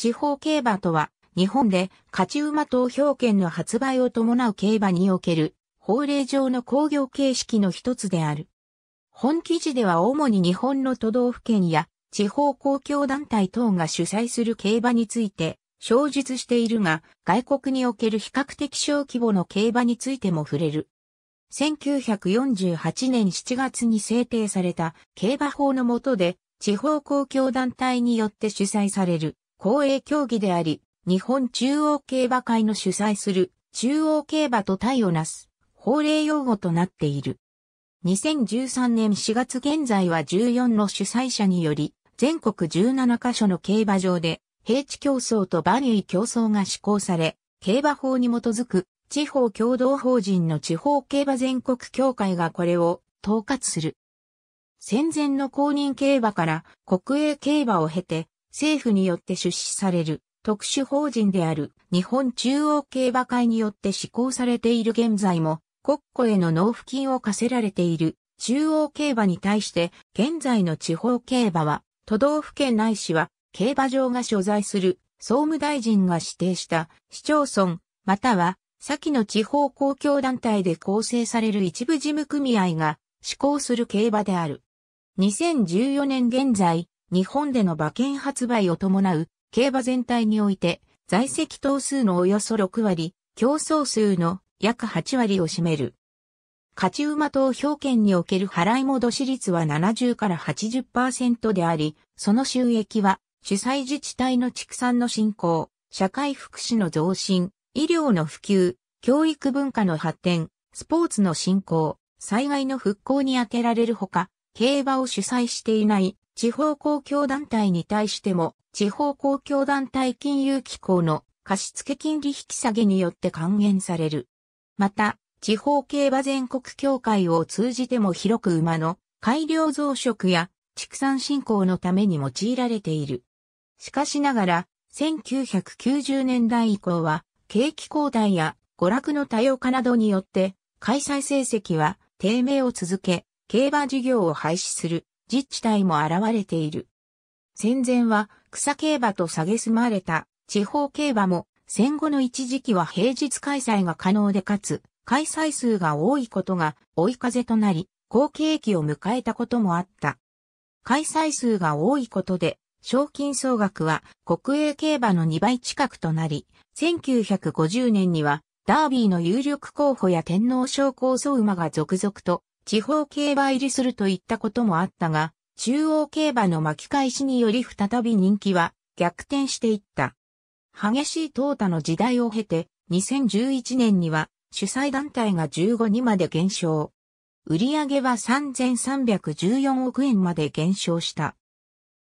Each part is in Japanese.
地方競馬とは、日本で勝ち馬投票権の発売を伴う競馬における法令上の工業形式の一つである。本記事では主に日本の都道府県や地方公共団体等が主催する競馬について詳述しているが、外国における比較的小規模の競馬についても触れる。1948年7月に制定された競馬法の下で地方公共団体によって主催される公営競技であり、日本中央競馬会の主催する中央競馬と対をなす法令用語となっている。2013年4月現在は14の主催者により、全国17カ所の競馬場で、平地競争とニー競争が施行され、競馬法に基づく地方共同法人の地方競馬全国協会がこれを統括する。戦前の公認競馬から国営競馬を経て政府によって出資される特殊法人である日本中央競馬会によって施行されている現在も国庫への納付金を課せられている中央競馬に対して現在の地方競馬は都道府県内市は競馬場が所在する総務大臣が指定した市町村または先の地方公共団体で構成される一部事務組合が施行する競馬である。2014年現在、日本での馬券発売を伴う競馬全体において在籍頭数のおよそ6割、競争数の約8割を占める。勝ち馬投票権における払い戻し率は70から80%であり、その収益は主催自治体の畜産の振興、社会福祉の増進、医療の普及、教育文化の発展、スポーツの振興、災害の復興に充てられるほか、競馬を主催していない地方公共団体に対しても、地方公共団体金融機構の貸付金利引き下げによって還元される。また、地方競馬全国協会を通じても広く馬の改良増殖や畜産振興のために用いられている。しかしながら、1990年代以降は、景気交代や娯楽の多様化などによって、開催成績は低迷を続け、競馬事業を廃止する自治体も現れている。戦前は草競馬と蔑まれた地方競馬も戦後の一時期は平日開催が可能でかつ開催数が多いことが追い風となり好景気を迎えたこともあった。開催数が多いことで賞金総額は国営競馬の2倍近くとなり1950年にはダービーの有力候補や天皇賞構想馬が続々と地方競馬入りするといったこともあったが、中央競馬の巻き返しにより再び人気は逆転していった。激しい淘汰の時代を経て、2011年には主催団体が15にまで減少。売上は3314億円まで減少した。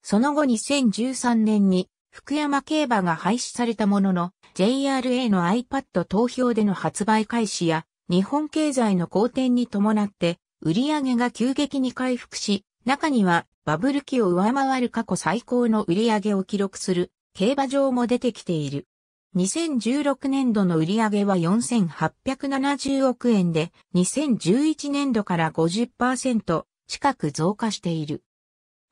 その後2013年に福山競馬が廃止されたものの JRA の iPad 投票での発売開始や日本経済の好転に伴って売上が急激に回復し、中にはバブル期を上回る過去最高の売上を記録する競馬場も出てきている。2016年度の売上は4870億円で、2011年度から50%近く増加している。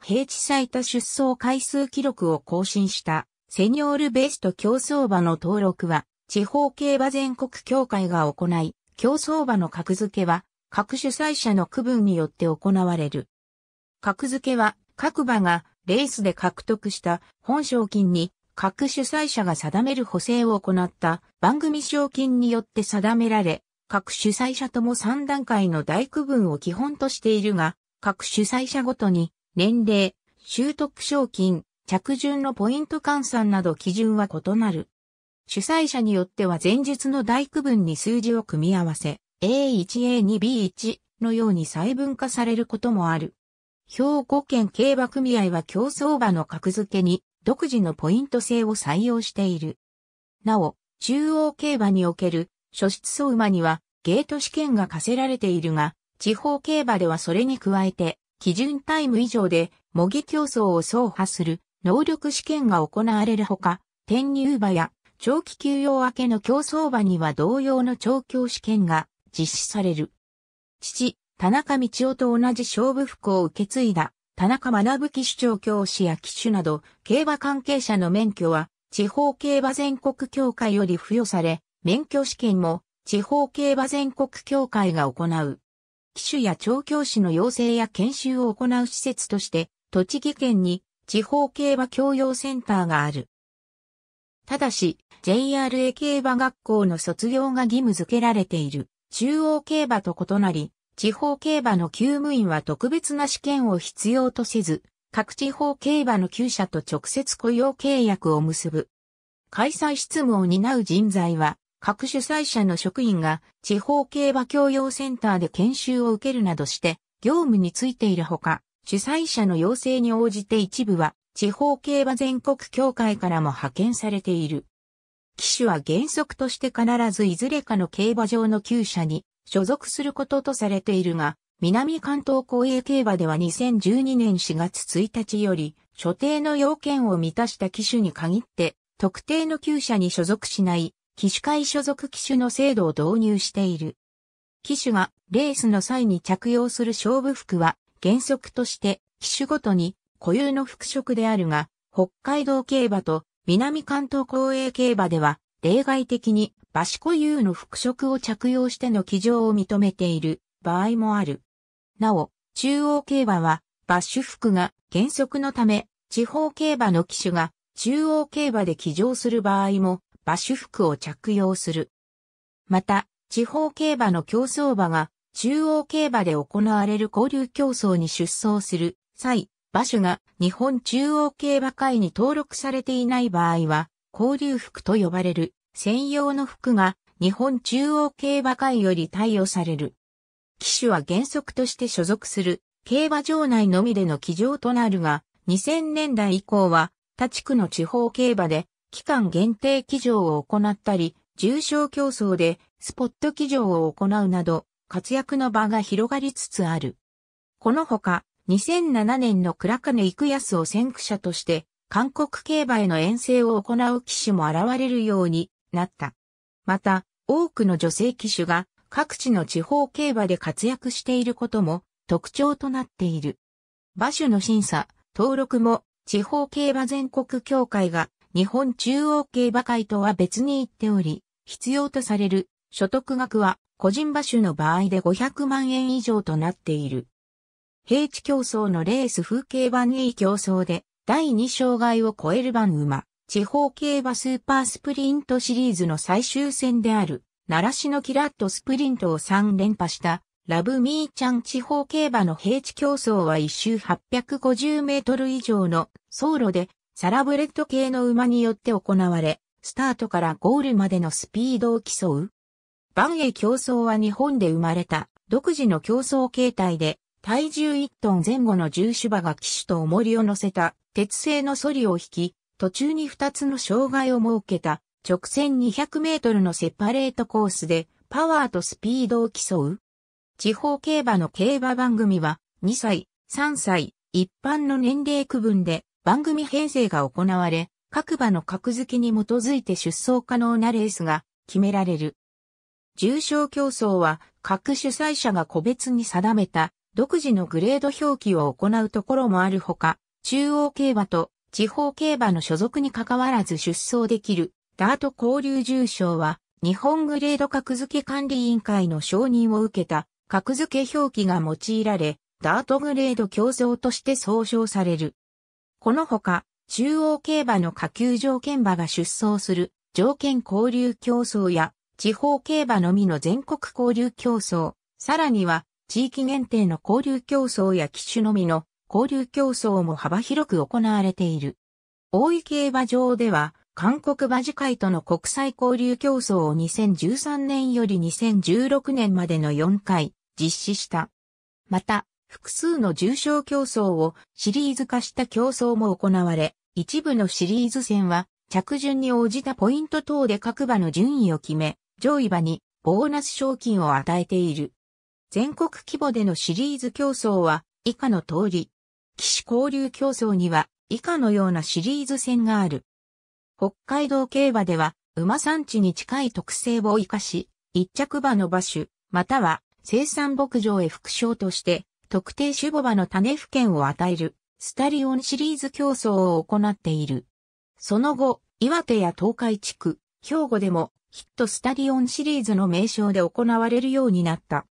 平地最多出走回数記録を更新したセニョールベスト競走馬の登録は地方競馬全国協会が行い、競走馬の格付けは各主催者の区分によって行われる。格付けは各馬がレースで獲得した本賞金に各主催者が定める補正を行った番組賞金によって定められ、各主催者とも3段階の大区分を基本としているが、各主催者ごとに年齢、習得賞金、着順のポイント換算など基準は異なる。主催者によっては前日の大区分に数字を組み合わせ、A1A2B1 のように細分化されることもある。兵庫県競馬組合は競走馬の格付けに独自のポイント制を採用している。なお、中央競馬における初出走馬にはゲート試験が課せられているが、地方競馬ではそれに加えて、基準タイム以上で模擬競争を走破する能力試験が行われるほか、転入馬や長期休養明けの競争馬には同様の調教試験が実施される。父、田中道夫と同じ勝負服を受け継いだ、田中学騎手長教師や騎手など、競馬関係者の免許は、地方競馬全国協会より付与され、免許試験も、地方競馬全国協会が行う。騎手や調教師の養成や研修を行う施設として、栃木県に地方競馬教養センターがある。ただし、JRA 競馬学校の卒業が義務付けられている。中央競馬と異なり、地方競馬の厩務員は特別な試験を必要とせず、各地方競馬の厩舎と直接雇用契約を結ぶ。開催執務を担う人材は、各主催者の職員が地方競馬教養センターで研修を受けるなどして、業務についているほか、主催者の要請に応じて一部は、地方競馬全国協会からも派遣されている。騎手は原則として必ずいずれかの競馬場の厩舎に所属することとされているが、南関東公営競馬では2012年4月1日より、所定の要件を満たした機種に限って、特定の厩舎に所属しない、機種会所属機種の制度を導入している。機種がレースの際に着用する勝負服は、原則として、機種ごとに固有の服飾であるが、北海道競馬と南関東公営競馬では、例外的に、馬子固有の服飾を着用しての騎乗を認めている場合もある。なお、中央競馬は、馬ュ服が原則のため、地方競馬の騎手が中央競馬で騎乗する場合も、馬ュ服を着用する。また、地方競馬の競走馬が中央競馬で行われる交流競争に出走する際、馬主が日本中央競馬会に登録されていない場合は、交流服と呼ばれる専用の服が日本中央競馬会より貸与される。騎手は原則として所属する競馬場内のみでの騎乗となるが、2000年代以降は他地区の地方競馬で期間限定騎乗を行ったり、重賞競争でスポット騎乗を行うなど活躍の場が広がりつつある。このほか、2007年の倉金育康を先駆者として、韓国競馬への遠征を行う騎手も現れるようになった。また、多くの女性騎手が各地の地方競馬で活躍していることも特徴となっている。馬種の審査、登録も地方競馬全国協会が日本中央競馬会とは別に言っており、必要とされる所得額は個人馬種の場合で500万円以上となっている。平地競争のレース風景版 E 競争で、第2障害を超える番馬、地方競馬スーパースプリントシリーズの最終戦である、奈良市のキラッとスプリントを3連覇した、ラブミーちゃん地方競馬の平地競争は1周850メートル以上の走路で、サラブレッド系の馬によって行われ、スタートからゴールまでのスピードを競う。万栄競争は日本で生まれた独自の競争形態で、体重1トン前後の重種馬が騎手と重りを乗せた鉄製のソリを引き、途中に2つの障害を設けた直線200メートルのセパレートコースでパワーとスピードを競う。地方競馬の競馬番組は2歳、3歳、一般の年齢区分で番組編成が行われ、各馬の格付けに基づいて出走可能なレースが決められる。重賞競争は各主催者が個別に定めた独自のグレード表記を行うところもあるほか、中央競馬と地方競馬の所属に関わらず出走できるダート交流重賞は日本グレード格付け管理委員会の承認を受けた格付け表記が用いられ、ダートグレード競争として総称される。このほか、中央競馬の下級条件馬が出走する条件交流競争や地方競馬のみの全国交流競争、さらには地域限定の交流競争や機種のみの交流競争も幅広く行われている。大井競馬場では、韓国馬事会との国際交流競争を2013年より2016年までの4回実施した。また、複数の重賞競争をシリーズ化した競争も行われ、一部のシリーズ戦は着順に応じたポイント等で各馬の順位を決め、上位馬にボーナス賞金を与えている。全国規模でのシリーズ競争は以下の通り。騎士交流競争には以下のようなシリーズ戦がある。北海道競馬では馬産地に近い特性を活かし、一着馬の馬種、または生産牧場へ副賞として特定種母馬の種付権を与えるスタリオンシリーズ競争を行っている。その後、岩手や東海地区、兵庫でもヒットスタリオンシリーズの名称で行われるようになった。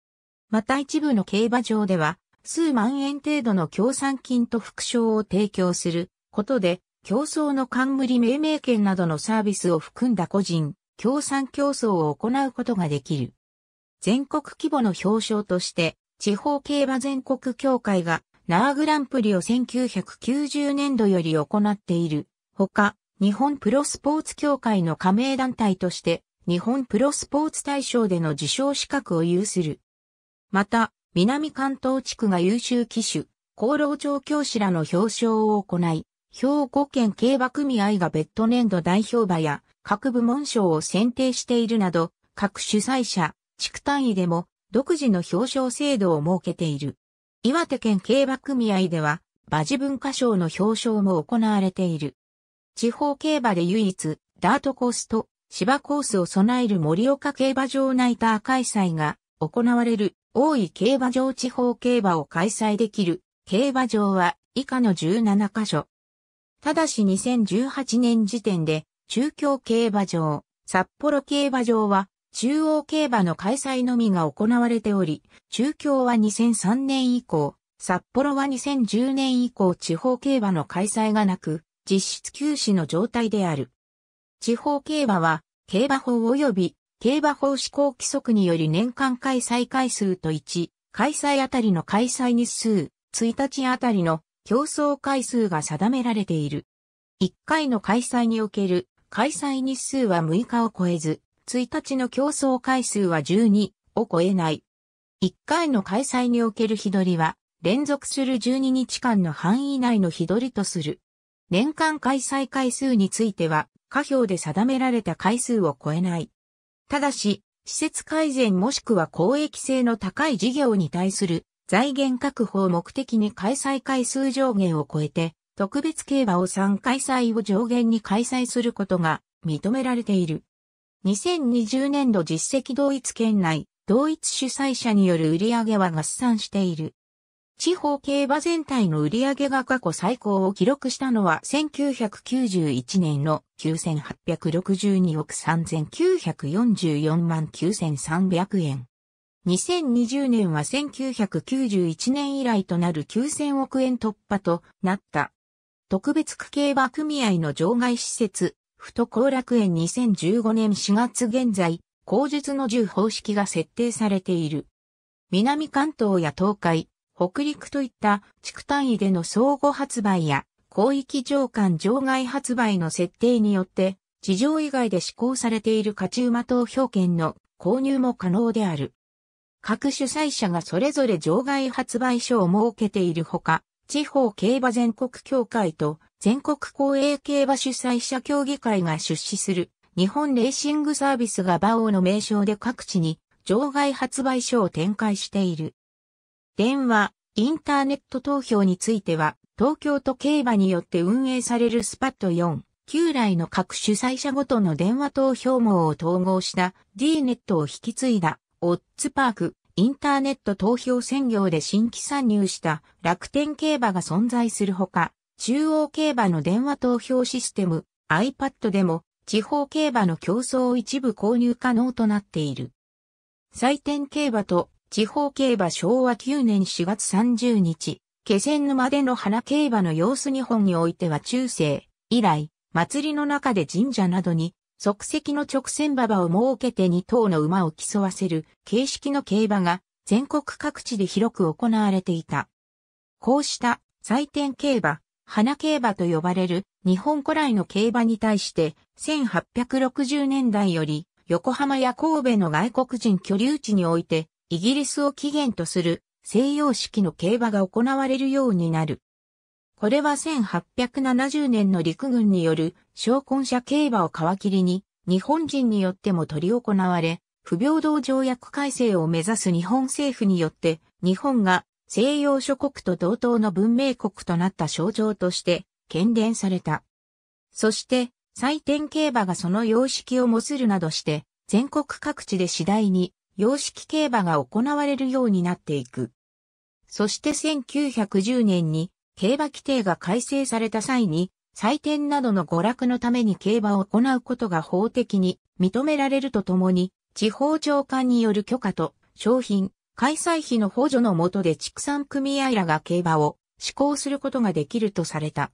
また一部の競馬場では、数万円程度の協賛金と副賞を提供することで、競争の冠命名権などのサービスを含んだ個人、協賛競争を行うことができる。全国規模の表彰として、地方競馬全国協会が、ナーグランプリを1990年度より行っている。ほか、日本プロスポーツ協会の加盟団体として、日本プロスポーツ大賞での受賞資格を有する。また、南関東地区が優秀騎手、功労調教師らの表彰を行い、兵庫県競馬組合が別途年度代表馬や各部門賞を選定しているなど、各主催者、地区単位でも独自の表彰制度を設けている。岩手県競馬組合では、馬事文化賞の表彰も行われている。地方競馬で唯一、ダートコースと芝コースを備える盛岡競馬場ナイター開催が行われる大井競馬場地方競馬を開催できる競馬場は以下の17カ所。ただし2018年時点で中京競馬場、札幌競馬場は中央競馬の開催のみが行われており、中京は2003年以降、札幌は2010年以降地方競馬の開催がなく、実質休止の状態である。地方競馬は競馬法及び競馬法施行規則により年間開催回数と1、開催あたりの開催日数、1日あたりの競争回数が定められている。1回の開催における開催日数は6日を超えず、1日の競争回数は12を超えない。1回の開催における日取りは、連続する12日間の範囲内の日取りとする。年間開催回数については、下表で定められた回数を超えない。ただし、施設改善もしくは公益性の高い事業に対する財源確保を目的に開催回数上限を超えて、特別競馬を3開催を上限に開催することが認められている。2020年度実績同一県内、同一主催者による売上は合算している。地方競馬全体の売上が過去最高を記録したのは1991年の9862億3944万9300円。2020年は1991年以来となる9000億円突破となった。特別区競馬組合の場外施設、ふと後楽園2015年4月現在、口述の10方式が設定されている。南関東や東海、北陸といった地区単位での相互発売や広域上間場外発売の設定によって、地上以外で施行されている勝ち馬投票券の購入も可能である。各主催者がそれぞれ場外発売所を設けているほか、地方競馬全国協会と全国公営競馬主催者協議会が出資する日本レーシングサービスが馬王の名称で各地に場外発売所を展開している。電話、インターネット投票については、東京都競馬によって運営されるスパット4、旧来の各主催者ごとの電話投票網を統合した D ネットを引き継いだ、オッツパーク、インターネット投票専業で新規参入した楽天競馬が存在するほか、中央競馬の電話投票システム iPad でも地方競馬の競争を一部購入可能となっている。採点競馬と地方競馬昭和9年4月30日、気仙沼での花競馬の様子日本においては中世以来、祭りの中で神社などに即席の直線馬場を設けて2頭の馬を競わせる形式の競馬が全国各地で広く行われていた。こうした祭典競馬、花競馬と呼ばれる日本古来の競馬に対して1860年代より横浜や神戸の外国人居留地においてイギリスを起源とする西洋式の競馬が行われるようになる。これは1870年の陸軍による昇魂者競馬を皮切りに日本人によっても取り行われ、不平等条約改正を目指す日本政府によって日本が西洋諸国と同等の文明国となった象徴として喧伝された。そして祭典競馬がその様式を模するなどして全国各地で次第に様式競馬が行われるようになっていく。そして1910年に競馬規定が改正された際に、祭典などの娯楽のために競馬を行うことが法的に認められるとともに、地方長官による許可と商品、開催費の補助の下で畜産組合らが競馬を施行することができるとされた。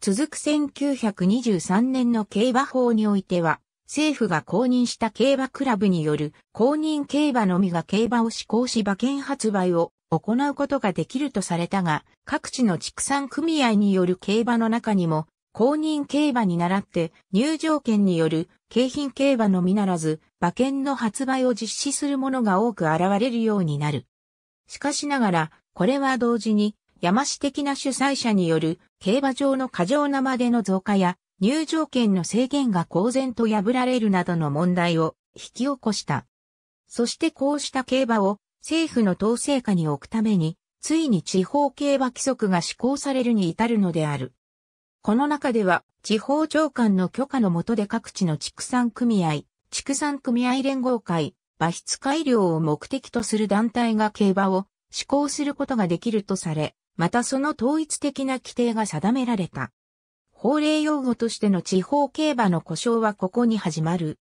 続く1923年の競馬法においては、政府が公認した競馬クラブによる公認競馬のみが競馬を施行し馬券発売を行うことができるとされたが、各地の畜産組合による競馬の中にも、公認競馬に倣って入場券による景品競馬のみならず、馬券の発売を実施するものが多く現れるようになる。しかしながら、これは同時に、山市的な主催者による競馬場の過剰なまでの増加や入場券の制限が公然と破られるなどの問題を引き起こした。そしてこうした競馬を政府の統制下に置くために、ついに地方競馬規則が施行されるに至るのである。この中では、地方長官の許可の下で各地の畜産組合、畜産組合連合会、馬質改良を目的とする団体が競馬を施行することができるとされ、またその統一的な規定が定められた。法令用語としての地方競馬の故障はここに始まる。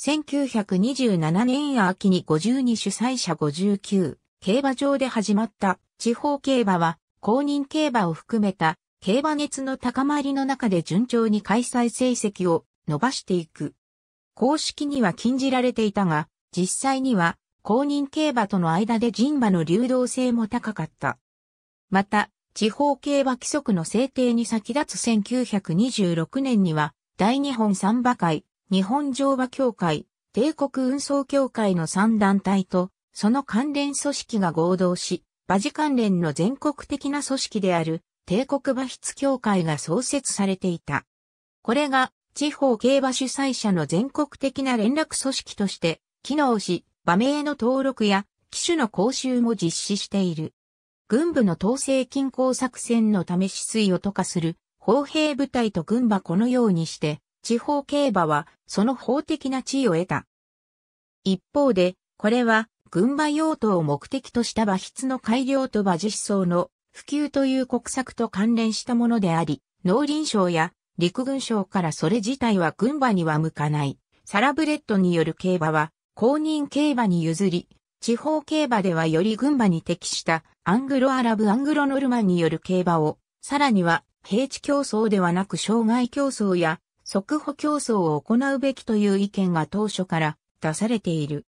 1927年秋に52主催者59、競馬場で始まった地方競馬は、公認競馬を含めた競馬熱の高まりの中で順調に開催成績を伸ばしていく。公式には禁じられていたが、実際には公認競馬との間で人馬の流動性も高かった。また、地方競馬規則の制定に先立つ1926年には、大日本三馬会、日本乗馬協会、帝国運送協会の三団体と、その関連組織が合同し、馬事関連の全国的な組織である帝国馬筆協会が創設されていた。これが地方競馬主催者の全国的な連絡組織として機能し、馬名の登録や機種の講習も実施している。軍部の統制均衡作戦のため止水を渡化する砲兵部隊と軍馬このようにして、地方競馬はその法的な地位を得た。一方で、これは軍馬用途を目的とした馬筆の改良と馬実装の普及という国策と関連したものであり、農林省や陸軍省からそれ自体は軍馬には向かない。サラブレッドによる競馬は公認競馬に譲り、地方競馬ではより群馬に適したアングロアラブアングロノルマンによる競馬を、さらには平地競争ではなく障害競争や速歩競争を行うべきという意見が当初から出されている。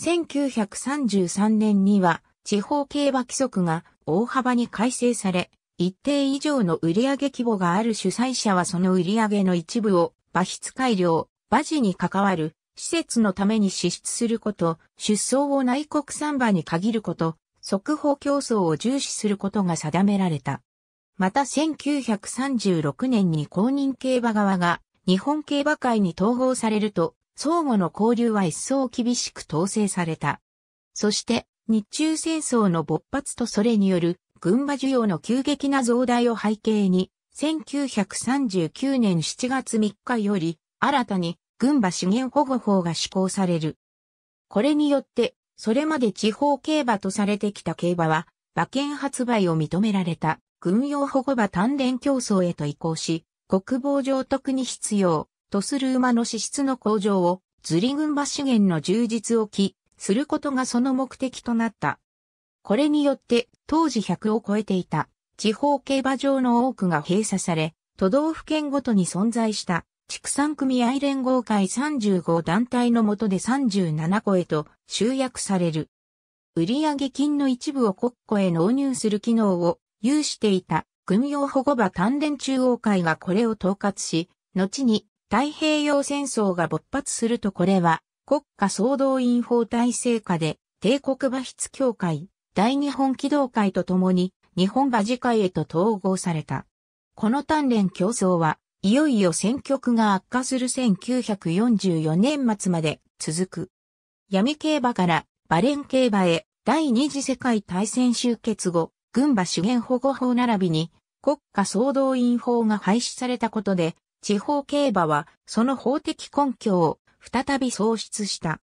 1933年には地方競馬規則が大幅に改正され、一定以上の売上規模がある主催者はその売上の一部を馬質改良、馬事に関わる施設のために支出すること、出走を内国産馬に限ること、速報競争を重視することが定められた。また1936年に公認競馬側が日本競馬会に統合されると、相互の交流は一層厳しく統制された。そして、日中戦争の勃発とそれによる群馬需要の急激な増大を背景に、1939年7月3日より、新たに群馬資源保護法が施行される。これによって、それまで地方競馬とされてきた競馬は、馬券発売を認められた軍用保護馬単連競争へと移行し、国防上特に必要とする馬の資質の向上を、釣り群馬資源の充実を期することがその目的となった。これによって当時100を超えていた地方競馬場の多くが閉鎖され、都道府県ごとに存在した畜産組合連合会35団体の下で37個へと集約される。売上金の一部を国庫へ納入する機能を有していた軍用保護場丹田中央会がこれを統括し、後に太平洋戦争が勃発するとこれは国家総動員法体制下で帝国馬筆協会、大日本機動会とともに日本馬事会へと統合された。この鍛錬競争はいよいよ戦局が悪化する1944年末まで続く。闇競馬からバレン競馬へ第二次世界大戦終結後、軍馬資源保護法並びに国家総動員法が廃止されたことで、地方競馬はその法的根拠を再び喪失した。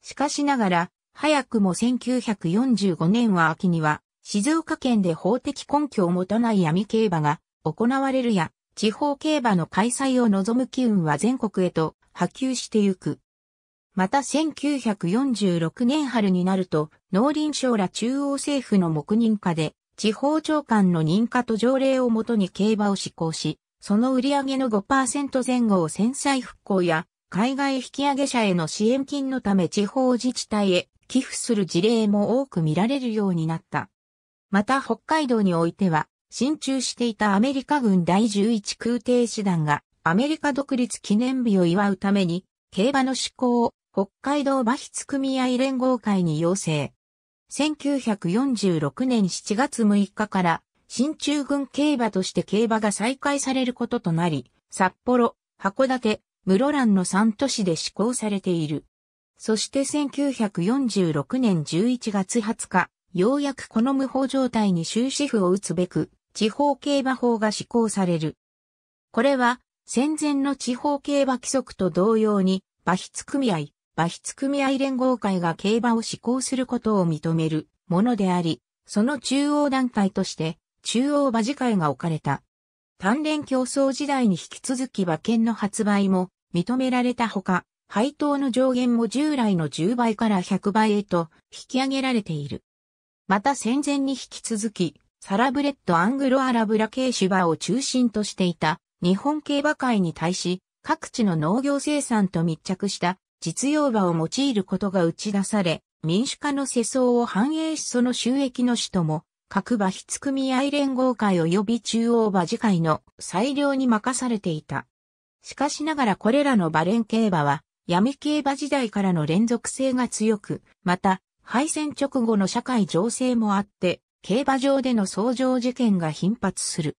しかしながら、早くも1945年は秋には、静岡県で法的根拠を持たない闇競馬が行われるや、地方競馬の開催を望む機運は全国へと波及してゆく。また1946年春になると、農林省ら中央政府の黙認下で、地方長官の認可と条例をもとに競馬を施行し、その売上げの5%前後を戦災復興や、海外引き上げ者への支援金のため地方自治体へ寄付する事例も多く見られるようになった。また北海道においては、進駐していたアメリカ軍第11空挺師団がアメリカ独立記念日を祝うために、競馬の施行を北海道馬筆組合連合会に要請。1946年7月6日から新中軍競馬として競馬が再開されることとなり、札幌、函館、室蘭の3都市で施行されている。そして1946年11月20日、ようやくこの無法状態に終止符を打つべく、地方競馬法が施行される。これは、戦前の地方競馬規則と同様に、馬筆組合、馬筆組合連合会が競馬を施行することを認めるものであり、その中央団体として、中央馬事会が置かれた。単連競争時代に引き続き馬券の発売も認められたほか、配当の上限も従来の10倍から100倍へと引き上げられている。また戦前に引き続き、サラブレッドアングロアラブラ系種馬を中心としていた日本競馬界に対し各地の農業生産と密着した実用馬を用いることが打ち出され民主化の世相を反映しその収益の使途も各馬筆組合連合会及び中央馬次会の裁量に任されていた。しかしながらこれらの馬連競馬は闇競馬時代からの連続性が強く、また敗戦直後の社会情勢もあって競馬場での相乗事件が頻発する。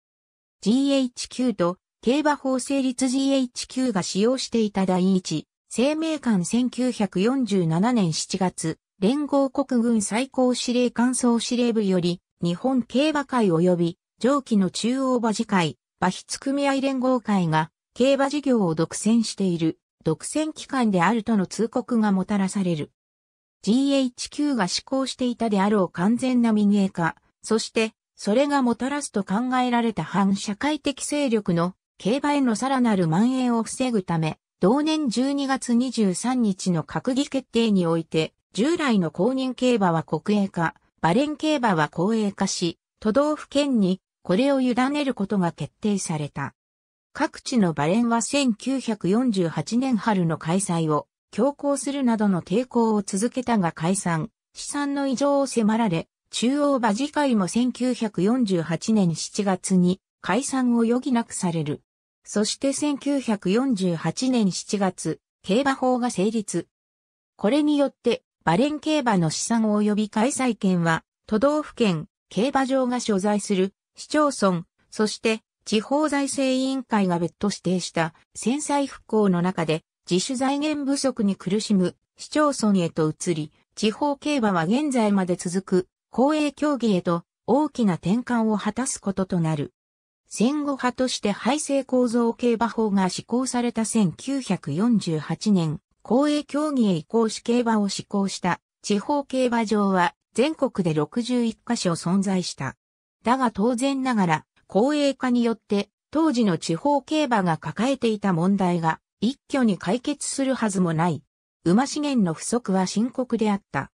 GHQ と競馬法成立 GHQ が使用していた第一、生命館1947年7月、連合国軍最高司令官総司令部より、日本競馬会及び、上記の中央馬事会、馬筆組合連合会が、競馬事業を独占している、独占機関であるとの通告がもたらされる。GHQ が施行していたであろう完全な民営化、そして、それがもたらすと考えられた反社会的勢力の競馬へのさらなる蔓延を防ぐため、同年12月23日の閣議決定において、従来の公認競馬は国営化、バレン競馬は公営化し、都道府県にこれを委ねることが決定された。各地のバレンは1948年春の開催を強行するなどの抵抗を続けたが解散、資産の異常を迫られ、中央馬次会も1948年7月に解散を余儀なくされる。そして1948年7月、競馬法が成立。これによって、バレン競馬の資産及び開催権は、都道府県、競馬場が所在する市町村、そして地方財政委員会が別途指定した戦災復興の中で自主財源不足に苦しむ市町村へと移り、地方競馬は現在まで続く公営競技へと大きな転換を果たすこととなる。戦後派として廃制構造競馬法が施行された1948年、公営競技へ移行し競馬を施行した地方競馬場は全国で61カ所存在した。だが当然ながら公営化によって当時の地方競馬が抱えていた問題が一挙に解決するはずもない。馬資源の不足は深刻であった。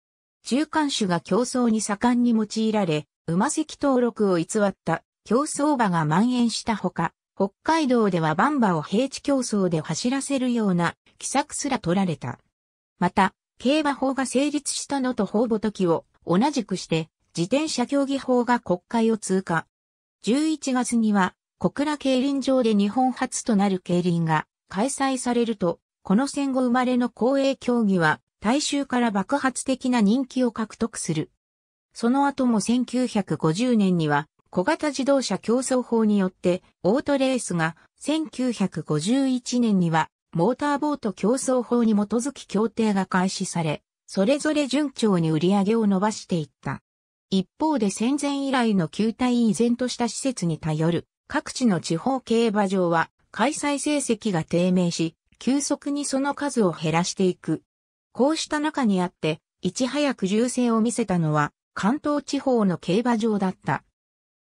中間種が競争に盛んに用いられ、馬籍登録を偽った競争馬が蔓延したほか、北海道ではバンバを平地競争で走らせるような奇策すら取られた。また、競馬法が成立したのと法母時を同じくして自転車競技法が国会を通過。11月には小倉競輪場で日本初となる競輪が開催されると、この戦後生まれの公営競技は大衆から爆発的な人気を獲得する。その後も1950年には小型自動車競争法によってオートレースが1951年にはモーターボート競争法に基づき協定が開始され、それぞれ順調に売り上げを伸ばしていった。一方で戦前以来の球体依然とした施設に頼る各地の地方競馬場は開催成績が低迷し、急速にその数を減らしていく。こうした中にあって、いち早く銃声を見せたのは、関東地方の競馬場だった。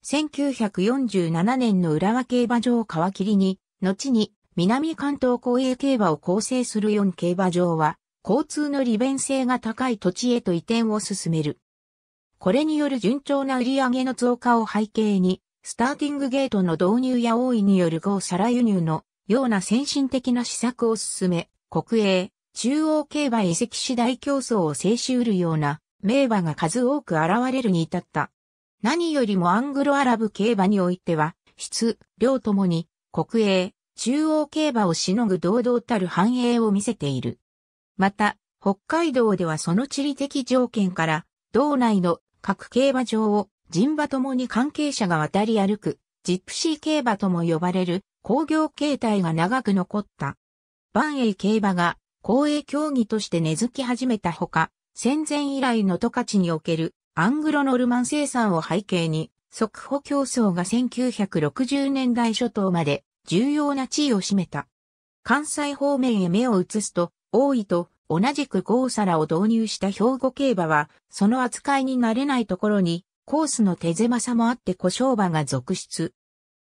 1947年の浦和競馬場を皮切りに、後に南関東公営競馬を構成する4競馬場は、交通の利便性が高い土地へと移転を進める。これによる順調な売り上げの増加を背景に、スターティングゲートの導入や大いによる豪皿輸入のような先進的な施策を進め、国営、中央競馬移籍次第競争を制し得るような名馬が数多く現れるに至った。何よりもアングロアラブ競馬においては、質、量ともに国営、中央競馬をしのぐ堂々たる繁栄を見せている。また、北海道ではその地理的条件から、道内の各競馬場を人馬ともに関係者が渡り歩く、ジップシー競馬とも呼ばれる工業形態が長く残った。万栄競馬が公営競技として根付き始めたほか、戦前以来の十勝におけるアングロノルマン生産を背景に、速歩競争が1960年代初頭まで重要な地位を占めた。関西方面へ目を移すと、多いと同じく豪皿を導入した兵庫競馬は、その扱いに慣れないところにコースの手狭さもあって故障馬が続出。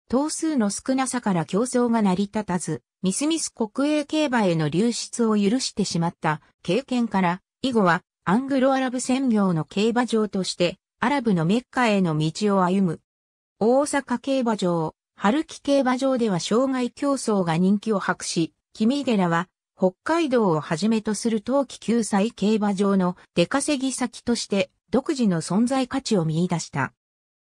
頭数の少なさから競争が成り立たず、ミスミス国営競馬への流出を許してしまった経験から、以後はアングロアラブ専業の競馬場として、アラブのメッカへの道を歩む。大阪競馬場、春木競馬場では障害競争が人気を博し、君寺は北海道をはじめとする冬季救済競馬場の出稼ぎ先として独自の存在価値を見出した。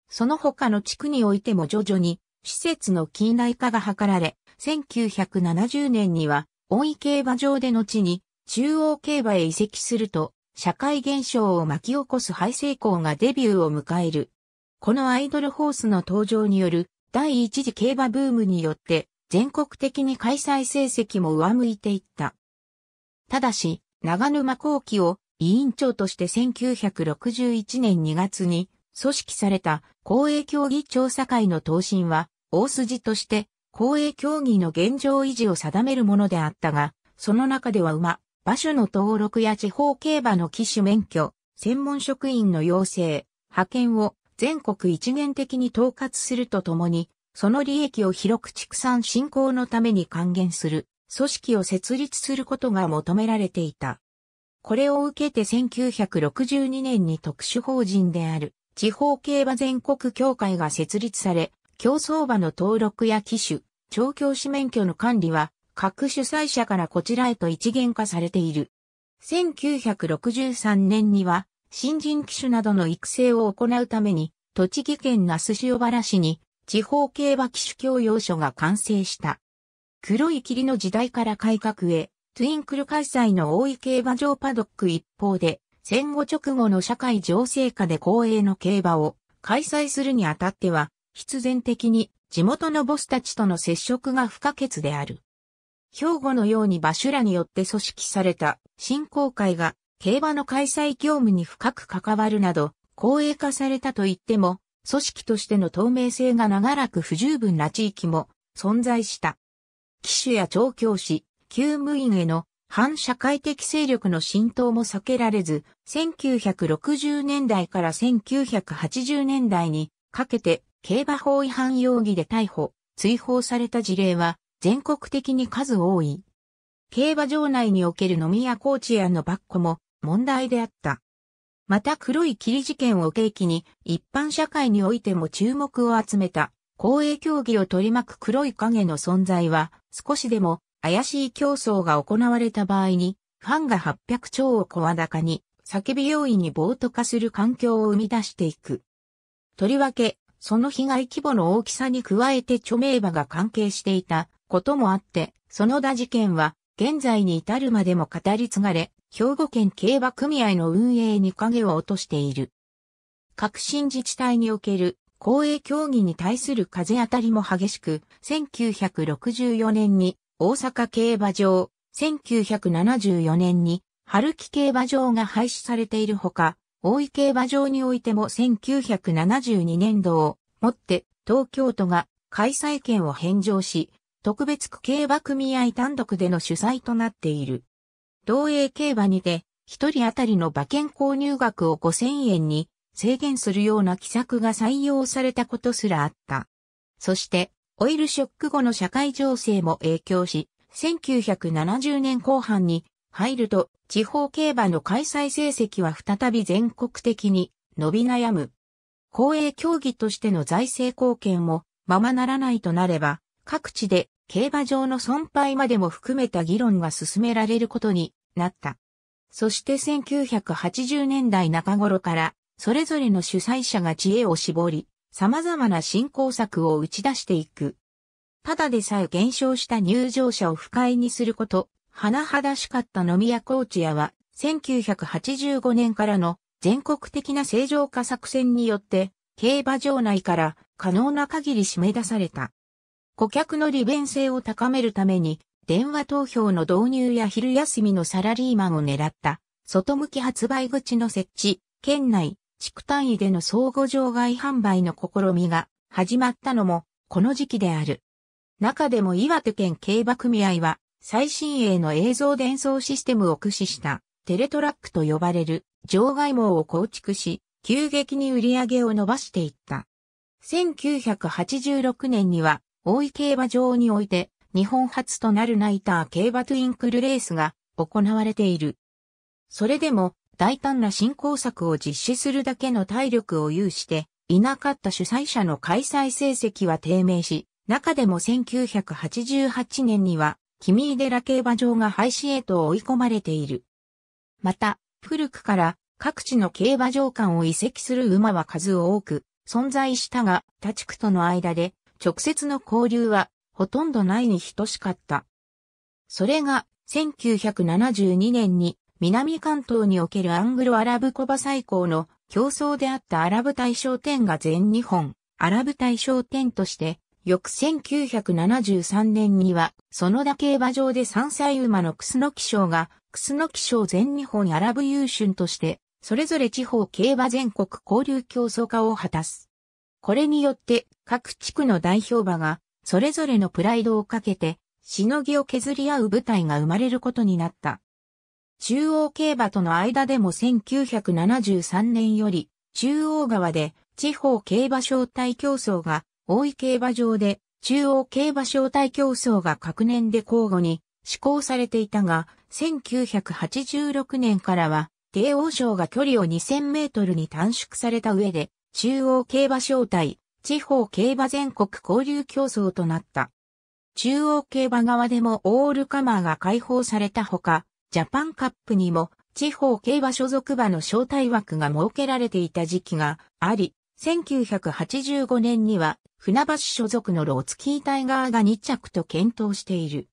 その他の地区においても徐々に施設の近代化が図られ、1970年には、大井競馬場で後に中央競馬へ移籍すると、社会現象を巻き起こす敗成校がデビューを迎える。このアイドルホースの登場による第一次競馬ブームによって、全国的に開催成績も上向いていった。ただし、長沼後期を委員長として1961年2月に組織された公営協議調査会の答申は大筋として公営協議の現状維持を定めるものであったが、その中では馬、馬種の登録や地方競馬の機種免許、専門職員の養成、派遣を全国一元的に統括するとともに、その利益を広く畜産振興のために還元する組織を設立することが求められていた。これを受けて1962年に特殊法人である地方競馬全国協会が設立され、競走馬の登録や機種、調教師免許の管理は各主催者からこちらへと一元化されている。1963年には新人機種などの育成を行うために栃木県那須塩原市に地方競馬機種教養所が完成した。黒い霧の時代から改革へ、トゥインクル開催の大井競馬場パドック一方で、戦後直後の社会情勢下で公営の競馬を開催するにあたっては、必然的に地元のボスたちとの接触が不可欠である。兵庫のように馬主らによって組織された振興会が競馬の開催業務に深く関わるなど、公営化されたと言っても、組織としての透明性が長らく不十分な地域も存在した。騎手や調教師、旧務員への反社会的勢力の浸透も避けられず、1960年代から1980年代にかけて競馬法違反容疑で逮捕、追放された事例は全国的に数多い。競馬場内における飲み屋コーチアのバッコも問題であった。また黒い霧事件を契機に一般社会においても注目を集めた公営競技を取り巻く黒い影の存在は少しでも怪しい競争が行われた場合に、ファンが800兆を声高に、叫び容易に暴徒化する環境を生み出していく。とりわけ、その被害規模の大きさに加えて著名馬が関係していたこともあって、その田事件は現在に至るまでも語り継がれ、兵庫県競馬組合の運営に影を落としている。革新自治体における公営競技に対する風当たりも激しく、1964年に大阪競馬場、1974年に、春木競馬場が廃止されているほか、大井競馬場においても1972年度をもって東京都が開催権を返上し、特別区競馬組合単独での主催となっている。同営競馬にて、一人当たりの馬券購入額を5000円に制限するような規策が採用されたことすらあった。そして、オイルショック後の社会情勢も影響し、1970年後半に入ると地方競馬の開催成績は再び全国的に伸び悩む。公営競技としての財政貢献もままならないとなれば、各地で競馬場の損廃までも含めた議論が進められることになった。そして1980年代中頃から、それぞれの主催者が知恵を絞り、様々な振興策を打ち出していく。ただでさえ減少した入場者を不快にすること、はだしかった飲み屋コーチ屋は、1985年からの全国的な正常化作戦によって、競馬場内から可能な限り締め出された。顧客の利便性を高めるために、電話投票の導入や昼休みのサラリーマンを狙った、外向き発売口の設置、県内、地区単位での相互場外販売の試みが始まったのもこの時期である。中でも岩手県競馬組合は最新鋭の映像伝送システムを駆使したテレトラックと呼ばれる場外網を構築し、急激に売り上げを伸ばしていった。1986年には大井競馬場において日本初となるナイター競馬トゥインクルレースが行われている。それでも大胆な進行策を実施するだけの体力を有していなかった主催者の開催成績は低迷し、中でも1988年には、君井寺競馬場が廃止へと追い込まれている。また、古くから各地の競馬場間を移籍する馬は数多く存在したが、他地区との間で直接の交流はほとんどないに等しかった。それが1972年に南関東におけるアングロアラブコバ最高の競争であったアラブ大商店が全日本アラブ大商店として、翌1973年には、園田競馬場で3歳馬の楠キ賞が、楠キ賞全日本アラブ優春として、それぞれ地方競馬全国交流競争化を果たす。これによって、各地区の代表馬が、それぞれのプライドをかけて、しのぎを削り合う舞台が生まれることになった。中央競馬との間でも1973年より、中央側で地方競馬招待競争が、大井競馬場で中央競馬招待競争が各年で交互に施行されていたが、1986年からは、帝王賞が距離を2000メートルに短縮された上で、中央競馬招待、地方競馬全国交流競争となった。中央競馬側でもオールカマーが解放されたほか、ジャパンカップにも地方競馬所属馬の招待枠が設けられていた時期があり、1985年には船橋所属のローツキータイガーが2着と検討している。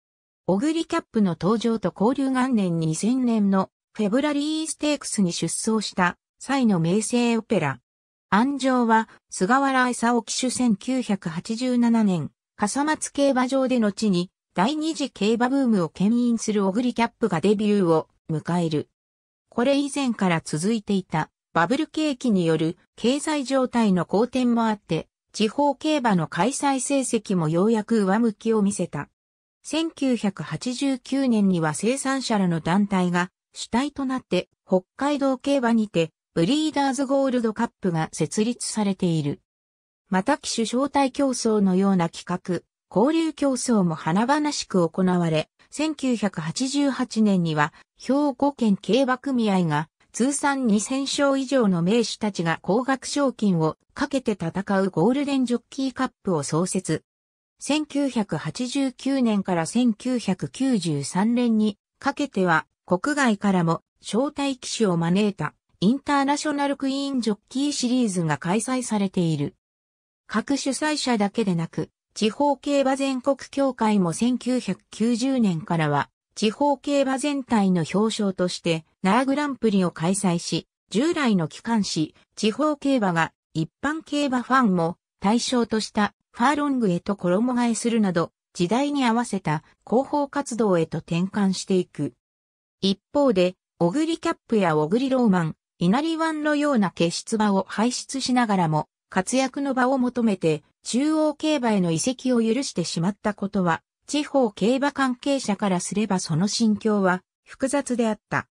オグリキャップの登場と交流元年2000年のフェブラリーステークスに出走した際の名声オペラ。安城は菅原沙騎手1987年、笠松競馬場で後に第二次競馬ブームを牽引するオグリキャップがデビューを迎える。これ以前から続いていたバブル景気による経済状態の好転もあって、地方競馬の開催成績もようやく上向きを見せた。1989年には生産者らの団体が主体となって北海道競馬にてブリーダーズゴールドカップが設立されている。また機種招待競争のような企画、交流競争も華々しく行われ、1988年には兵庫県競馬組合が通算2000勝以上の名手たちが高額賞金をかけて戦うゴールデンジョッキーカップを創設。1989年から1993年にかけては国外からも招待騎士を招いたインターナショナルクイーンジョッキーシリーズが開催されている。各主催者だけでなく地方競馬全国協会も1990年からは、地方競馬全体の表彰として、奈良グランプリを開催し、従来の機関紙、地方競馬が一般競馬ファンも対象としたファーロングへと衣替えするなど、時代に合わせた広報活動へと転換していく。一方で、オグリキャップやオグリローマン、稲荷湾のような消出馬を排出しながらも、活躍の場を求めて中央競馬への移籍を許してしまったことは、地方競馬関係者からすればその心境は複雑であった。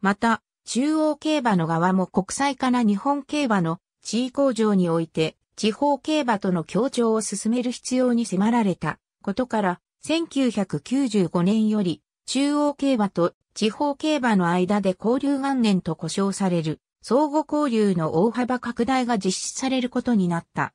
また、中央競馬の側も国際化な日本競馬の地位向上において地方競馬との協調を進める必要に迫られたことから、1995年より中央競馬と地方競馬の間で交流元年と呼称される相互交流の大幅拡大が実施されることになった。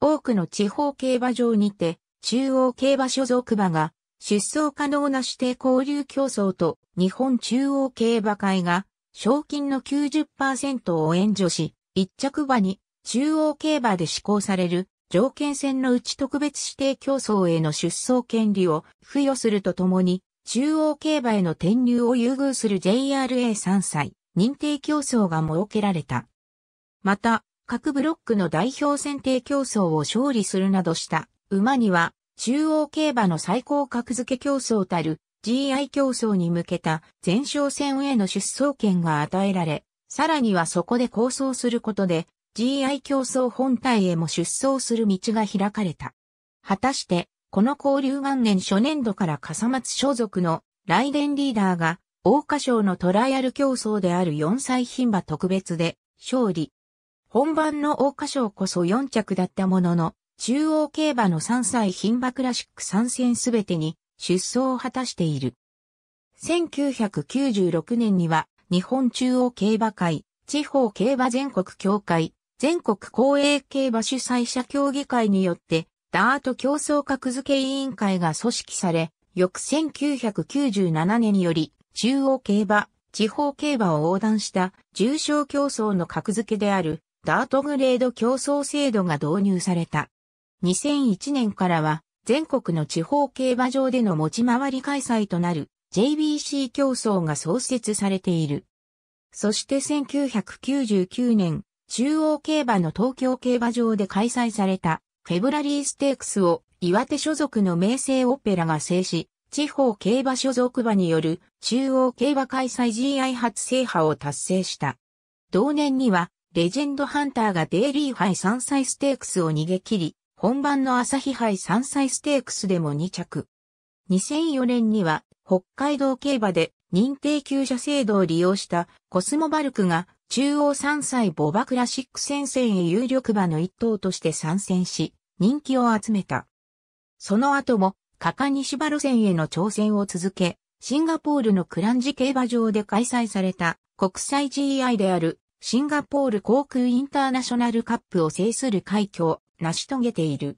多くの地方競馬場にて、中央競馬所属馬が出走可能な指定交流競争と日本中央競馬会が賞金の90%を援助し、一着馬に中央競馬で施行される条件戦のうち特別指定競争への出走権利を付与するとともに、中央競馬への転入を優遇する JRA3 歳。認定競争が設けられた。また、各ブロックの代表選定競争を勝利するなどした馬には、中央競馬の最高格付け競争たる GI 競争に向けた前哨戦への出走権が与えられ、さらにはそこで構想することで GI 競争本体へも出走する道が開かれた。果たして、この交流元年初年度から笠松所属のライデンリーダーが桜花賞のトライアル競争である4歳牝馬特別で勝利。本番の桜花賞こそ4着だったものの、中央競馬の3歳牝馬クラシック参戦すべてに出走を果たしている。1996年には日本中央競馬会、地方競馬全国協会、全国公営競馬主催者協議会によって、ダート競争格付け委員会が組織され、翌1997年により、中央競馬、地方競馬を横断した重賞競争の格付けであるダートグレード競争制度が導入された。2001年からは全国の地方競馬場での持ち回り開催となる JBC 競争が創設されている。そして1999年、中央競馬の東京競馬場で開催されたフェブラリーステークスを岩手所属の名声オペラが制し、地方競馬所属馬による中央競馬開催 GI 初制覇を達成した。同年には、レジェンドハンターがデイリー杯3歳ステークスを逃げ切り、本番の朝日杯3歳ステークスでも2着。2004年には、北海道競馬で認定厩者制度を利用したコスモバルクが中央3歳ボバクラシック戦線へ有力馬の一頭として参戦し、人気を集めた。その後もカカニシバ路線への挑戦を続け、シンガポールのクランジ競馬場で開催された国際 GI であるシンガポール航空インターナショナルカップを制する快挙を成し遂げている。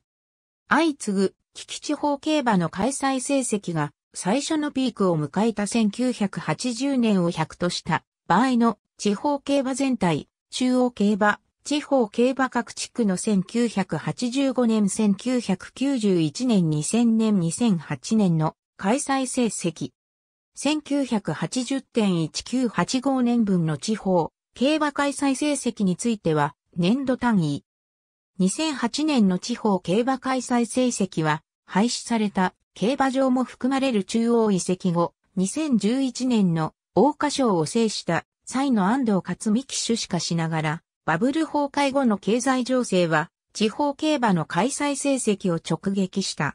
相次ぐ、危機地方競馬の開催成績が最初のピークを迎えた1980年を100とした場合の地方競馬全体、中央競馬、地方競馬各地区の1985年、1991年、2000年、2008年の開催成績。1980.1985年分の地方、競馬開催成績については、年度単位。2008年の地方競馬開催成績は、廃止された競馬場も含まれる中央遺跡後、2011年の桜花賞を制した際の安藤勝美騎手しかしながら、バブル崩壊後の経済情勢は、地方競馬の開催成績を直撃した。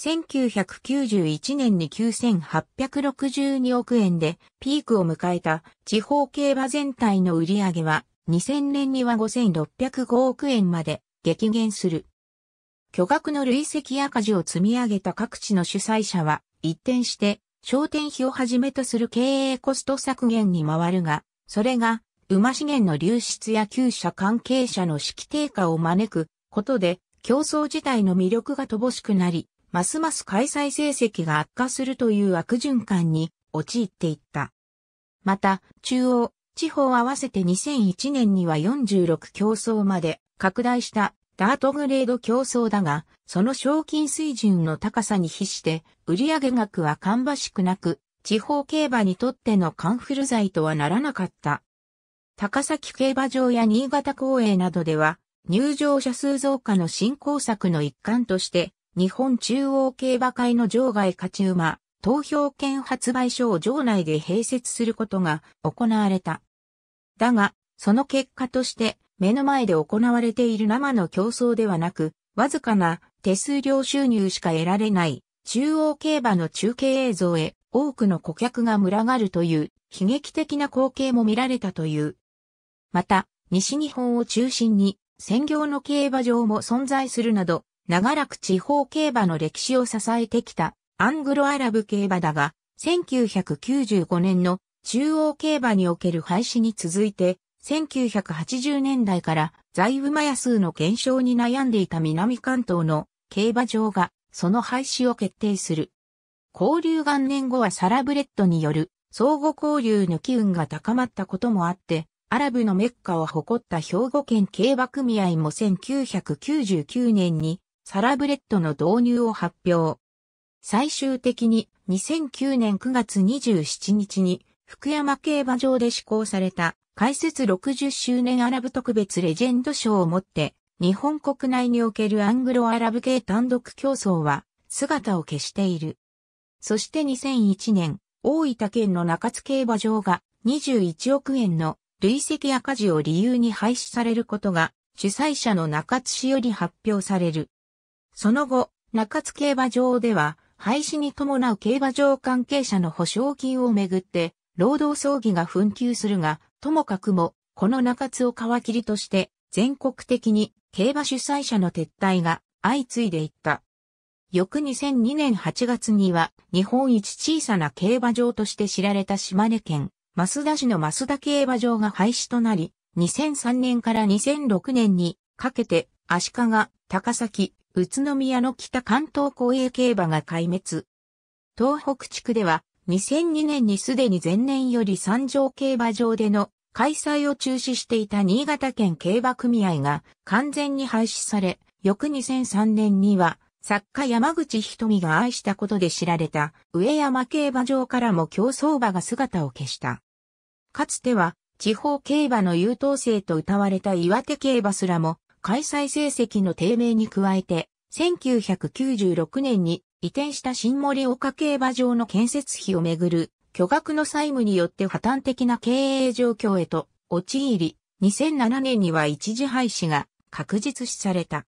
1991年に9862億円でピークを迎えた地方競馬全体の売り上げは2000年には5605億円まで激減する。巨額の累積赤字を積み上げた各地の主催者は一転して商店費をはじめとする経営コスト削減に回るが、それが馬資源の流出や旧社関係者の指揮低下を招くことで、競争自体の魅力が乏しくなり、ますます開催成績が悪化するという悪循環に陥っていった。また、中央、地方合わせて2001年には46競争まで拡大したダートグレード競争だが、その賞金水準の高さに比して売上額は芳しくなく、地方競馬にとってのカンフル剤とはならなかった。高崎競馬場や新潟公営などでは、入場者数増加の振興策の一環として、日本中央競馬会の場外勝ち馬、投票券発売所を場内で併設することが行われた。だが、その結果として、目の前で行われている生の競争ではなく、わずかな手数料収入しか得られない中央競馬の中継映像へ多くの顧客が群がるという悲劇的な光景も見られたという。また、西日本を中心に、専業の競馬場も存在するなど、長らく地方競馬の歴史を支えてきたアングロアラブ競馬だが、1995年の中央競馬における廃止に続いて、1980年代から財務マヤ数の減少に悩んでいた南関東の競馬場がその廃止を決定する。交流元年後はサラブレッドによる相互交流の機運が高まったこともあって、アラブのメッカを誇った兵庫県競馬組合も1999年にサラブレッドの導入を発表。最終的に2009年9月27日に福山競馬場で施行された開設60周年アラブ特別レジェンド賞をもって日本国内におけるアングロアラブ系単独競争は姿を消している。そして2001年大分県の中津競馬場が21億円の累積赤字を理由に廃止されることが主催者の中津市より発表される。その後、中津競馬場では、廃止に伴う競馬場関係者の保証金をめぐって、労働葬儀が紛糾するが、ともかくも、この中津を皮切りとして、全国的に競馬主催者の撤退が相次いでいった。翌2002年8月には、日本一小さな競馬場として知られた島根県増田市の増田競馬場が廃止となり、2003年から2006年にかけて、足利、高崎、宇都宮の北関東公営競馬が壊滅。東北地区では、2002年にすでに前年より三条競馬場での開催を中止していた新潟県競馬組合が完全に廃止され、翌2003年には、作家山口瞳が愛したことで知られた、上山競馬場からも競走馬が姿を消した。かつては地方競馬の優等生と謳われた岩手競馬すらも開催成績の低迷に加えて、1996年に移転した新森岡競馬場の建設費をめぐる巨額の債務によって破綻的な経営状況へと陥り、2007年には一時廃止が確実視された。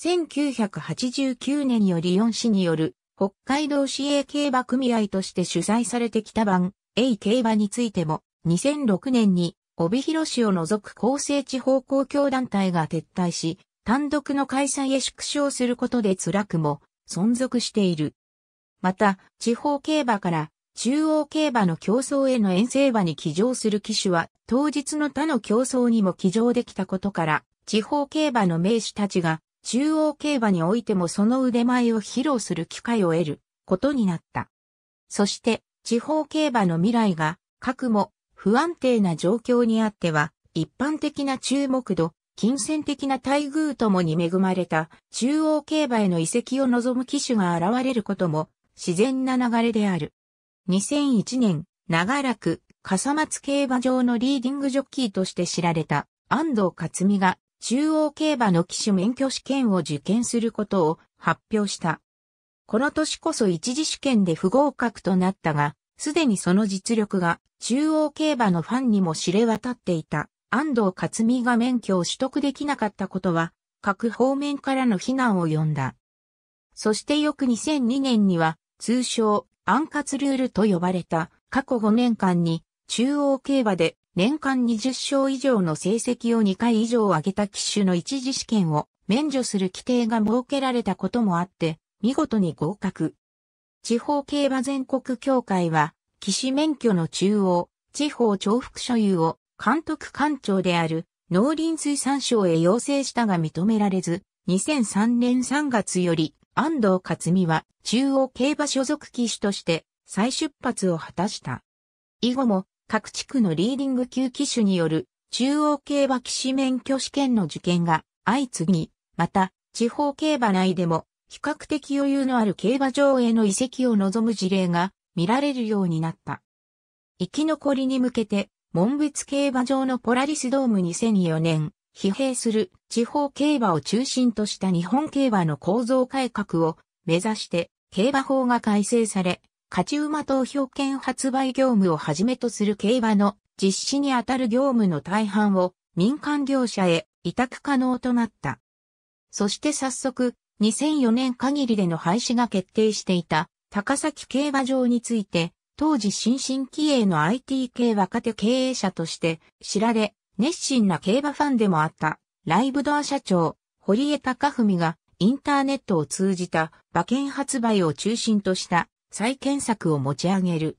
1989年より4市による北海道市営競馬組合として主催されてきた版 A 競馬についても2006年に帯広市を除く厚生地方公共団体が撤退し、単独の開催へ縮小することで辛くも存続している。また、地方競馬から中央競馬の競争への遠征馬に騎乗する騎手は当日の他の競争にも騎乗できたことから、地方競馬の名手たちが中央競馬においてもその腕前を披露する機会を得ることになった。そして、地方競馬の未来が、核も不安定な状況にあっては、一般的な注目度、金銭的な待遇ともに恵まれた中央競馬への移籍を望む機種が現れることも自然な流れである。2001年、長らく笠松競馬場のリーディングジョッキーとして知られた安藤克美が中央競馬の騎手免許試験を受験することを発表した。この年こそ一次試験で不合格となったが、すでにその実力が中央競馬のファンにも知れ渡っていた安藤勝美が免許を取得できなかったことは、各方面からの非難を呼んだ。そして翌2002年には、通称、安活ルールと呼ばれた、過去5年間に、中央競馬で年間20勝以上の成績を2回以上上げた機種の一次試験を免除する規定が設けられたこともあって、見事に合格。地方競馬全国協会は、騎士免許の中央、地方重複所有を監督官庁である農林水産省へ要請したが認められず、2003年3月より安藤克美は中央競馬所属騎手として再出発を果たした。以後も各地区のリーディング級騎手による中央競馬騎士免許試験の受験が相次ぎ、また地方競馬内でも比較的余裕のある競馬場への移籍を望む事例が見られるようになった。生き残りに向けて、門別競馬場のポラリスドーム2004年、疲弊する地方競馬を中心とした日本競馬の構造改革を目指して競馬法が改正され、勝ち馬投票券発売業務をはじめとする競馬の実施にあたる業務の大半を民間業者へ委託可能となった。そして早速、2004年限りでの廃止が決定していた高崎競馬場について、当時新進気鋭の IT 系若手経営者として知られ、熱心な競馬ファンでもあった、ライブドア社長、堀江貴文がインターネットを通じた馬券発売を中心とした再検索を持ち上げる。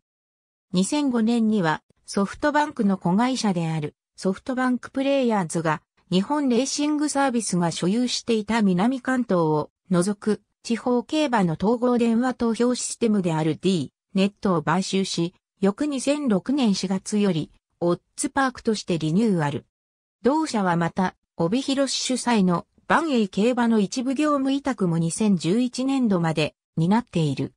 2005年にはソフトバンクの子会社であるソフトバンクプレイヤーズが日本レーシングサービスが所有していた南関東を除く地方競馬の統合電話投票システムである D ネットを買収し、翌2006年4月より、オッズパークとしてリニューアル。同社はまた、帯広市主催の万栄競馬の一部業務委託も2011年度まで担っている。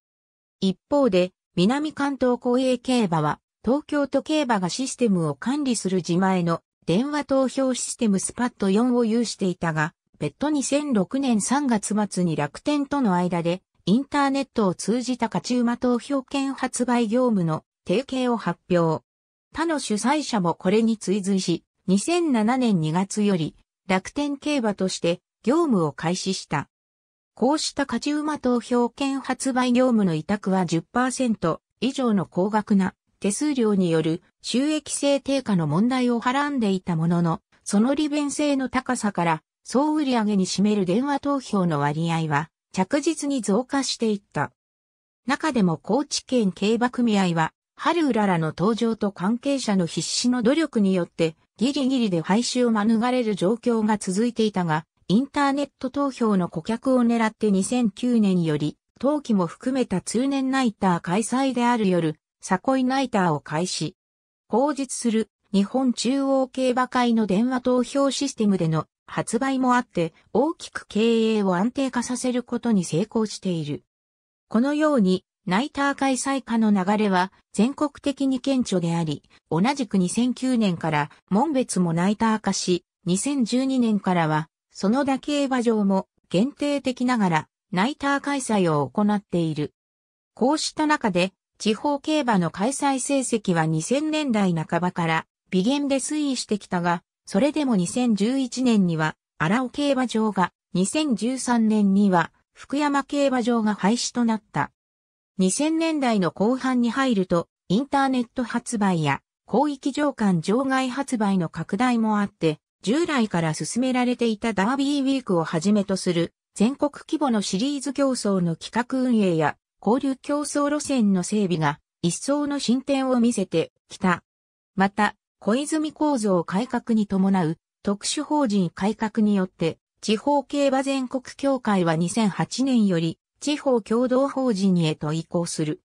一方で、南関東公営競馬は、東京都競馬がシステムを管理する自前の電話投票システムスパッド4を有していたが、別途2006年3月末に楽天との間で、インターネットを通じた勝ち馬投票券発売業務の提携を発表。他の主催者もこれに追随し、2007年2月より楽天競馬として業務を開始した。こうした勝ち馬投票券発売業務の委託は10%以上の高額な手数料による収益性低下の問題をはらんでいたものの、その利便性の高さから総売上に占める電話投票の割合は着実に増加していった。中でも高知県競馬組合は、春うららの登場と関係者の必死の努力によってギリギリで廃止を免れる状況が続いていたが、インターネット投票の顧客を狙って2009年より、冬季も含めた通年ナイター開催である夜、サコイナイターを開始。後述する日本中央競馬会の電話投票システムでの発売もあって大きく経営を安定化させることに成功している。このようにナイター開催化の流れは全国的に顕著であり、同じく2009年から門別もナイター化し、2012年からはそのだけ馬場も限定的ながらナイター開催を行っている。こうした中で地方競馬の開催成績は2000年代半ばから微減で推移してきたが、それでも2011年には荒尾競馬場が、2013年には福山競馬場が廃止となった。2000年代の後半に入ると、インターネット発売や広域上間場外発売の拡大もあって、従来から進められていたダービーウィークをはじめとする全国規模のシリーズ競争の企画運営や交流競争路線の整備が一層の進展を見せてきた。また、小泉構造改革に伴う特殊法人改革によって、地方競馬全国協会は2008年より地方共同法人へと移行する。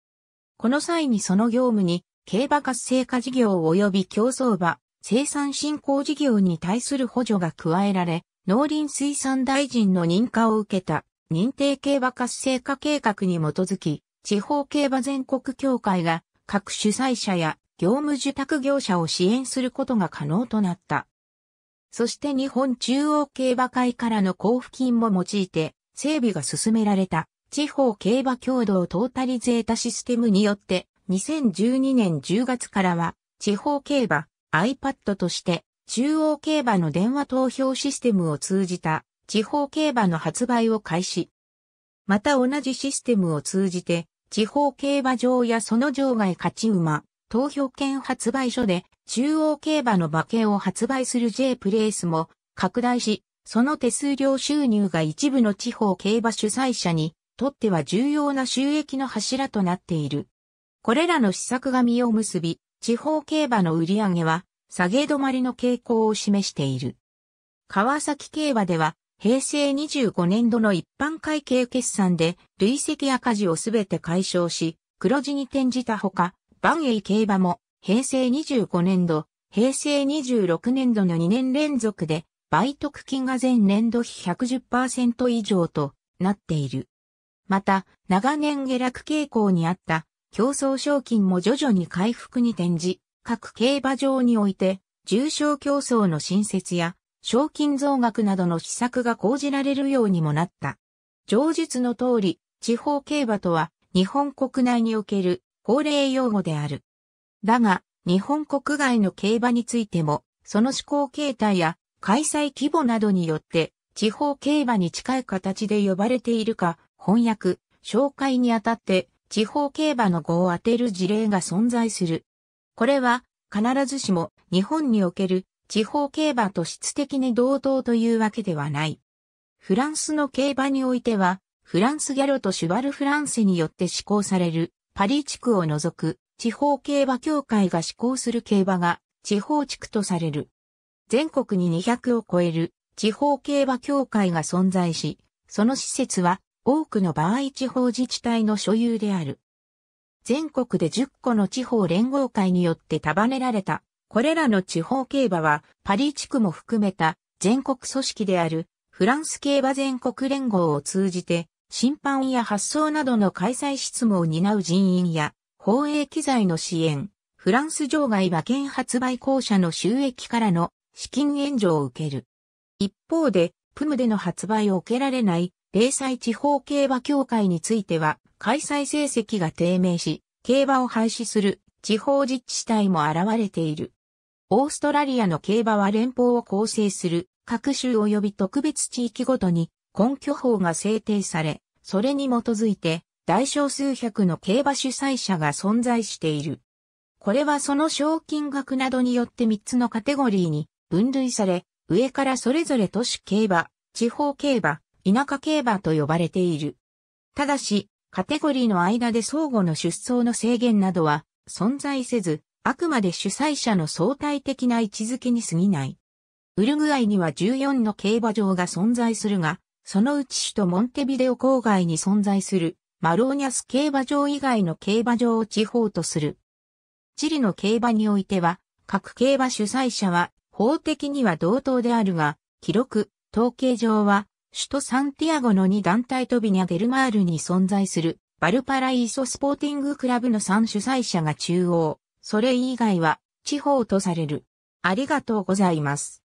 この際にその業務に競馬活性化事業及び競争馬、生産振興事業に対する補助が加えられ、農林水産大臣の認可を受けた認定競馬活性化計画に基づき、地方競馬全国協会が各主催者や業務受託業者を支援することが可能となった。そして日本中央競馬会からの交付金も用いて、整備が進められた地方競馬共同トータリゼータシステムによって、2012年10月からは、地方競馬 iPad として、中央競馬の電話投票システムを通じた地方競馬の発売を開始。また同じシステムを通じて、地方競馬場やその場外勝ち馬、投票券発売所で中央競馬の馬券を発売する J プレイスも拡大し、その手数料収入が一部の地方競馬主催者にとっては重要な収益の柱となっている。これらの施策が実を結び、地方競馬の売り上げは下げ止まりの傾向を示している。川崎競馬では平成25年度の一般会計決算で累積赤字をすべて解消し、黒字に転じたほか、万栄競馬も平成25年度、平成26年度の2年連続で売得金が前年度比110%以上となっている。また、長年下落傾向にあった競争賞金も徐々に回復に転じ、各競馬場において重賞競争の新設や賞金増額などの施策が講じられるようにもなった。上述の通り、地方競馬とは日本国内における法令用語である。だが、日本国外の競馬についても、その思考形態や開催規模などによって、地方競馬に近い形で呼ばれているか、翻訳、紹介にあたって、地方競馬の語を当てる事例が存在する。これは、必ずしも日本における地方競馬と質的に同等というわけではない。フランスの競馬においては、フランスギャロとシュバルフランセによって施行されるパリ地区を除く地方競馬協会が施行する競馬が地方地区とされる。全国に200を超える地方競馬協会が存在し、その施設は多くの場合地方自治体の所有である。全国で10個の地方連合会によって束ねられた、これらの地方競馬はパリ地区も含めた全国組織であるフランス競馬全国連合を通じて審判や発送などの開催執務を担う人員や、放映機材の支援、フランス場外馬券発売公社の収益からの資金援助を受ける。一方で、プムでの発売を受けられない、零細地方競馬協会については、開催成績が低迷し、競馬を廃止する地方自治体も現れている。オーストラリアの競馬は連邦を構成する各州及び特別地域ごとに根拠法が制定され、それに基づいて、大小数百の競馬主催者が存在している。これはその賞金額などによって3つのカテゴリーに分類され、上からそれぞれ都市競馬、地方競馬、田舎競馬と呼ばれている。ただし、カテゴリーの間で相互の出走の制限などは存在せず、あくまで主催者の相対的な位置づけに過ぎない。ウルグアイには14の競馬場が存在するが、そのうち首都モンテビデオ郊外に存在するマローニャス競馬場以外の競馬場を地方とする。チリの競馬においては、各競馬主催者は法的には同等であるが、記録、統計上は、首都サンティアゴの2団体とビニャ・デルマールに存在する、バルパライソスポーティングクラブの3主催者が中央、それ以外は地方とされる。ありがとうございます。